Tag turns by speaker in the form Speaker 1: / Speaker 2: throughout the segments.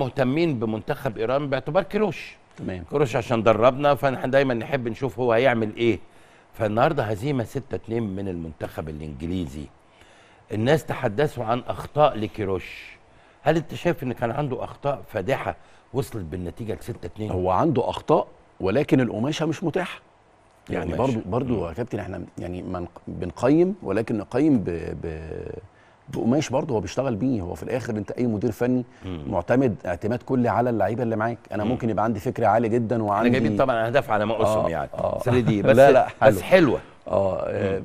Speaker 1: مهتمين بمنتخب ايران باعتبار كروش تمام كروش عشان دربنا فاحنا دايما نحب نشوف هو هيعمل ايه فالنهارده هزيمه 6 2 من المنتخب الانجليزي الناس تحدثوا عن اخطاء لكيروش هل انت شايف ان كان عنده اخطاء فادحه وصلت بالنتيجه ل 6 2 هو عنده اخطاء ولكن القماشه مش
Speaker 2: متاحه يعني برضو برضو يا كابتن احنا يعني بنقيم ولكن نقيم ب, ب... قماش برضه هو بيشتغل بيه هو في الاخر انت اي مدير فني مم. معتمد اعتماد كلي على اللعيبه اللي معاك انا مم. ممكن يبقى عندي فكره عاليه جدا وعندي احنا جايبين
Speaker 1: طبعا اهداف على ما اسم آه يعني آه دي بس لا لا حلو. بس حلوه
Speaker 2: آه،, اه مم.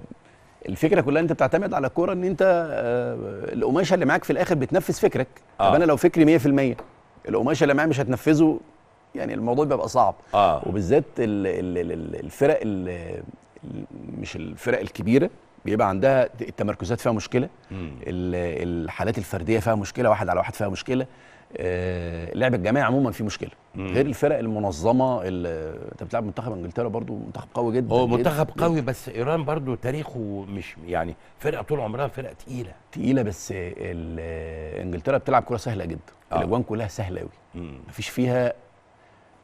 Speaker 2: الفكره كلها انت بتعتمد على الكوره ان انت آه، القماشه اللي معاك في الاخر بتنفذ فكرك آه. طب انا لو فكري 100% القماشه اللي معايا مش هتنفذه يعني الموضوع بيبقى صعب آه. وبالذات الفرق مش الفرق الكبيره بيبقى عندها التمركزات فيها مشكله الحالات الفرديه فيها مشكله واحد على واحد فيها مشكله اللعب آه، الجماعي عموما فيه مشكله مم. غير الفرق المنظمه انت بتلعب منتخب انجلترا برضو منتخب قوي جدا هو منتخب
Speaker 1: قوي بس ايران برضو تاريخه مش يعني فرقه طول عمرها فرقه تقيله
Speaker 2: تقيله بس انجلترا بتلعب كره سهله جدا آه. الاجوان كلها سهله قوي مفيش فيها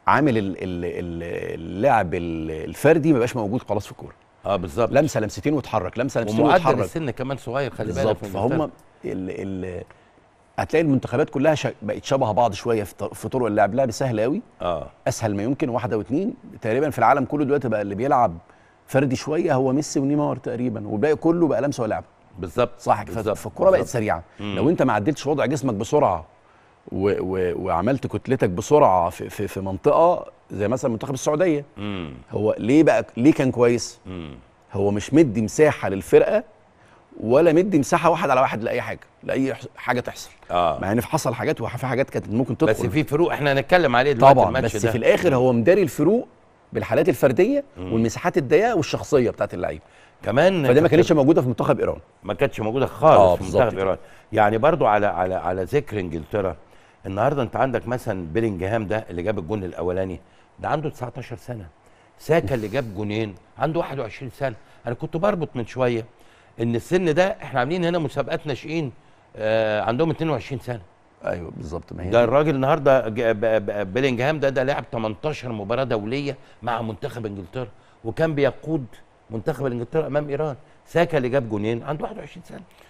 Speaker 2: عامل اللعب الفردي ما بقاش موجود خلاص في الكوره اه بالظبط لمسه لمستين واتحرك لمسه لمستين واتحرك ومعدل
Speaker 1: السن كمان صغير خلي بالك بالظبط فهم ال
Speaker 2: ال هتلاقي المنتخبات كلها شا... بقت شبه بعض شويه في, في طرق اللعب لعب سهل قوي اه اسهل ما يمكن واحده واثنين تقريبا في العالم كله دلوقتي بقى اللي بيلعب فردي شويه هو ميسي ونيمار تقريبا والباقي كله بقى لمسه ولعب بالظبط صح كده فالكره بقت سريعه مم. لو انت ما عدلتش وضع جسمك بسرعه و و وعملت كتلتك بسرعه في, في, في منطقه زي مثلا منتخب السعوديه مم. هو ليه بقى ليه كان كويس مم. هو مش مدي مساحه للفرقه ولا مدي مساحه واحد على واحد لاي حاجه لاي حاجه تحصل آه. مع ان حصل حاجات وفي حاجات كانت ممكن
Speaker 1: تدخل بس في فروق احنا هنتكلم عليه طبعا بس ده. في الاخر
Speaker 2: هو مداري الفروق بالحالات الفرديه
Speaker 1: مم. والمساحات الضيقه والشخصيه بتاعت اللعيب كمان فدي ما كانتش
Speaker 2: موجوده في منتخب ايران
Speaker 1: ما كانتش موجوده خالص آه في منتخب ايران يعني برضو على على على ذكر انجلترا النهارده انت عندك مثلا بيلينجهام ده اللي جاب الجون الاولاني ده عنده 19 سنه ساكا اللي جاب جونين عنده 21 سنه انا كنت بربط من شويه ان السن ده احنا عاملين هنا مسابقات ناشئين آه عندهم 22 سنه ايوه بالظبط ما هي ده الراجل النهارده بيلينجهام ده ده لعب 18 مباراه دوليه مع منتخب انجلترا وكان بيقود منتخب انجلترا امام ايران ساكا اللي جاب جونين عنده 21 سنه